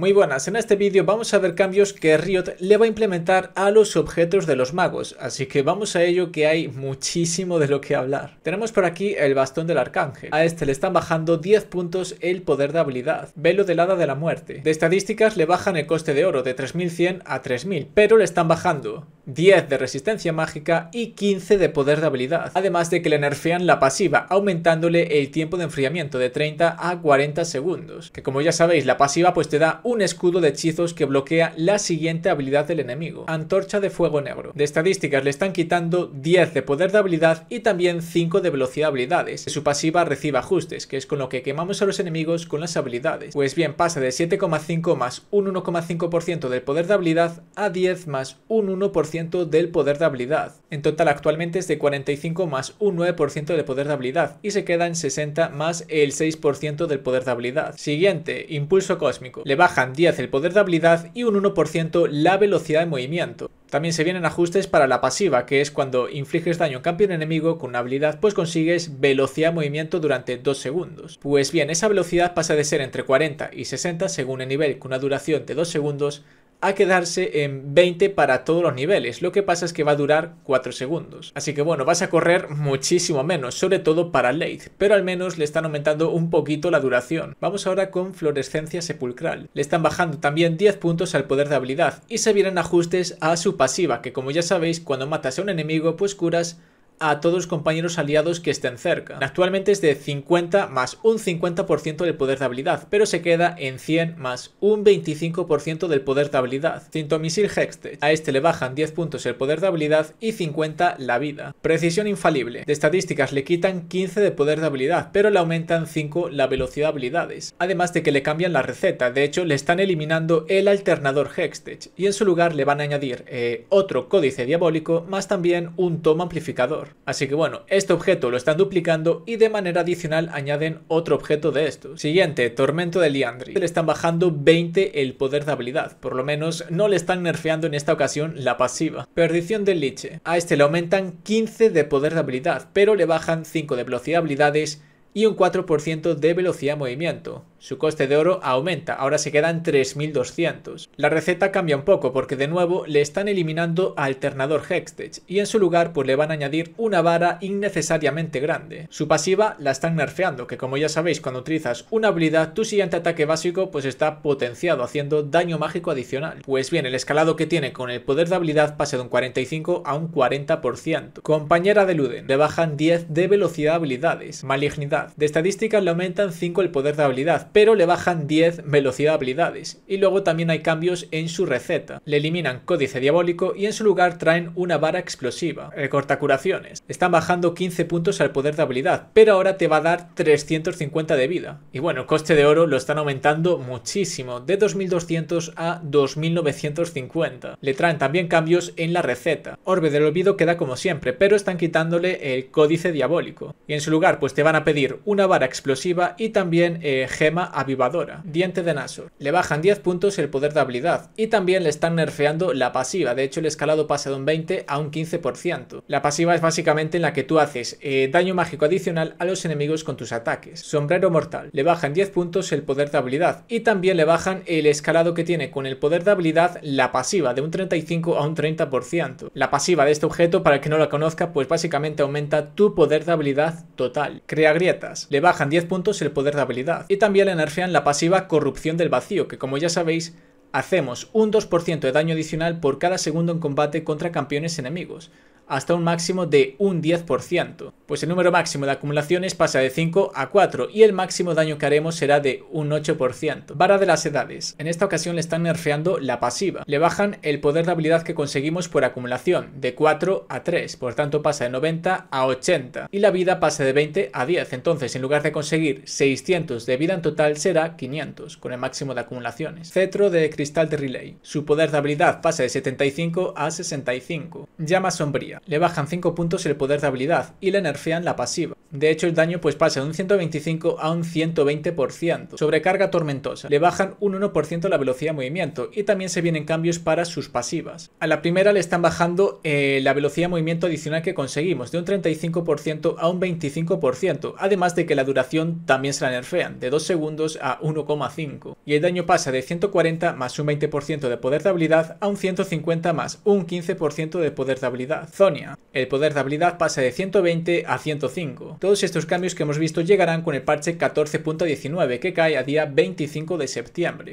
Muy buenas, en este vídeo vamos a ver cambios que Riot le va a implementar a los objetos de los magos, así que vamos a ello que hay muchísimo de lo que hablar. Tenemos por aquí el bastón del arcángel, a este le están bajando 10 puntos el poder de habilidad, velo del hada de la muerte. De estadísticas le bajan el coste de oro de 3100 a 3000, pero le están bajando 10 de resistencia mágica y 15 de poder de habilidad. Además de que le nerfean la pasiva, aumentándole el tiempo de enfriamiento de 30 a 40 segundos. Que como ya sabéis, la pasiva pues te da un escudo de hechizos que bloquea la siguiente habilidad del enemigo, Antorcha de Fuego Negro. De estadísticas le están quitando 10 de poder de habilidad y también 5 de velocidad de habilidades. Su pasiva recibe ajustes, que es con lo que quemamos a los enemigos con las habilidades. Pues bien, pasa de 7,5 más un 1,5% del poder de habilidad a 10 más un 1% del poder de habilidad. En total actualmente es de 45 más un 9% del poder de habilidad y se queda en 60 más el 6% del poder de habilidad. Siguiente, impulso cósmico. Le bajan 10 el poder de habilidad y un 1% la velocidad de movimiento. También se vienen ajustes para la pasiva, que es cuando infliges daño a un enemigo con una habilidad, pues consigues velocidad de movimiento durante 2 segundos. Pues bien, esa velocidad pasa de ser entre 40 y 60 según el nivel con una duración de 2 segundos a quedarse en 20 para todos los niveles. Lo que pasa es que va a durar 4 segundos. Así que bueno, vas a correr muchísimo menos, sobre todo para late, pero al menos le están aumentando un poquito la duración. Vamos ahora con fluorescencia sepulcral. Le están bajando también 10 puntos al poder de habilidad y se vienen ajustes a su pasiva, que como ya sabéis, cuando matas a un enemigo, pues curas a todos los compañeros aliados que estén cerca. Actualmente es de 50 más un 50% del poder de habilidad, pero se queda en 100 más un 25% del poder de habilidad. Cintomisil Hextech. A este le bajan 10 puntos el poder de habilidad y 50 la vida. Precisión infalible. De estadísticas le quitan 15 de poder de habilidad, pero le aumentan 5 la velocidad de habilidades. Además de que le cambian la receta, de hecho le están eliminando el alternador Hextech y en su lugar le van a añadir eh, otro códice diabólico más también un tomo amplificador. Así que bueno, este objeto lo están duplicando y de manera adicional añaden otro objeto de esto. Siguiente, Tormento de Liandri. Le están bajando 20 el poder de habilidad, por lo menos no le están nerfeando en esta ocasión la pasiva. Perdición del Liche. A este le aumentan 15 de poder de habilidad, pero le bajan 5 de velocidad de habilidades y un 4% de velocidad de movimiento. Su coste de oro aumenta, ahora se quedan 3.200. La receta cambia un poco porque de nuevo le están eliminando a alternador Hextech y en su lugar pues le van a añadir una vara innecesariamente grande. Su pasiva la están nerfeando, que como ya sabéis cuando utilizas una habilidad tu siguiente ataque básico pues está potenciado haciendo daño mágico adicional. Pues bien, el escalado que tiene con el poder de habilidad pasa de un 45 a un 40%. Compañera de Luden, le bajan 10 de velocidad habilidades, malignidad, de estadísticas le aumentan 5 el poder de habilidad pero le bajan 10 velocidad habilidades. Y luego también hay cambios en su receta. Le eliminan códice diabólico y en su lugar traen una vara explosiva, corta curaciones. Están bajando 15 puntos al poder de habilidad, pero ahora te va a dar 350 de vida. Y bueno, coste de oro lo están aumentando muchísimo, de 2200 a 2950. Le traen también cambios en la receta. Orbe del olvido queda como siempre, pero están quitándole el códice diabólico. Y en su lugar pues te van a pedir una vara explosiva y también eh, gema Avivadora, Diente de Nasor. Le bajan 10 puntos el poder de habilidad y también le están nerfeando la pasiva, de hecho el escalado pasa de un 20 a un 15%. La pasiva es básicamente en la que tú haces eh, daño mágico adicional a los enemigos con tus ataques. Sombrero mortal, le bajan 10 puntos el poder de habilidad y también le bajan el escalado que tiene con el poder de habilidad la pasiva, de un 35 a un 30%. La pasiva de este objeto, para el que no la conozca, pues básicamente aumenta tu poder de habilidad total. Crea grietas, le bajan 10 puntos el poder de habilidad y también energía nerfean la pasiva Corrupción del Vacío, que como ya sabéis, hacemos un 2% de daño adicional por cada segundo en combate contra campeones enemigos, hasta un máximo de un 10% pues el número máximo de acumulaciones pasa de 5 a 4 y el máximo daño que haremos será de un 8%. Vara de las edades. En esta ocasión le están nerfeando la pasiva. Le bajan el poder de habilidad que conseguimos por acumulación, de 4 a 3, por tanto pasa de 90 a 80. Y la vida pasa de 20 a 10, entonces en lugar de conseguir 600 de vida en total será 500, con el máximo de acumulaciones. Cetro de cristal de relay. Su poder de habilidad pasa de 75 a 65. Llama sombría. Le bajan 5 puntos el poder de habilidad y la energía la pasiva. De hecho, el daño pues pasa de un 125 a un 120%. Sobrecarga tormentosa. Le bajan un 1% la velocidad de movimiento y también se vienen cambios para sus pasivas. A la primera le están bajando eh, la velocidad de movimiento adicional que conseguimos, de un 35% a un 25%, además de que la duración también se la nerfean, de 2 segundos a 1,5. Y el daño pasa de 140 más un 20% de poder de habilidad a un 150 más un 15% de poder de habilidad. Zonia. El poder de habilidad pasa de 120 a a 105. Todos estos cambios que hemos visto llegarán con el parche 14.19 que cae a día 25 de septiembre.